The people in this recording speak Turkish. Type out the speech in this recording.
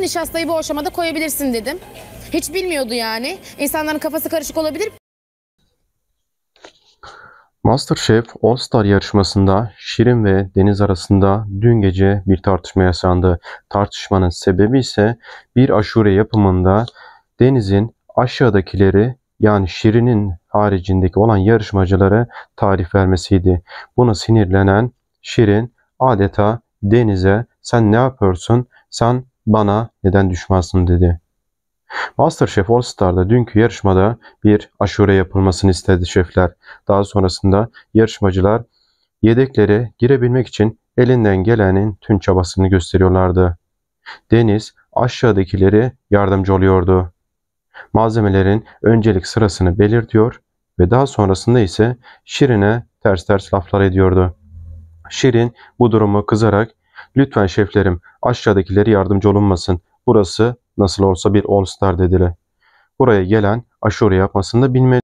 Nişastayı bu aşamada koyabilirsin dedim. Hiç bilmiyordu yani. İnsanların kafası karışık olabilir. Masterchef All Star yarışmasında Şirin ve Deniz arasında dün gece bir tartışma yaşandı. Tartışmanın sebebi ise bir aşure yapımında Deniz'in aşağıdakileri yani Şirin'in haricindeki olan yarışmacılara tarif vermesiydi. Buna sinirlenen Şirin adeta Deniz'e sen ne yapıyorsun? Sen bana neden düşmansın dedi. Masterchef All Star'da dünkü yarışmada bir aşure yapılmasını istedi şefler. Daha sonrasında yarışmacılar yedeklere girebilmek için elinden gelenin tüm çabasını gösteriyorlardı. Deniz aşağıdakileri yardımcı oluyordu. Malzemelerin öncelik sırasını belirtiyor ve daha sonrasında ise Şirin'e ters ters laflar ediyordu. Şirin bu durumu kızarak Lütfen şeflerim aşağıdakileri yardımcı olunmasın. Burası nasıl olsa bir on star dediler. Buraya gelen aşure yapmasında da bilmeli.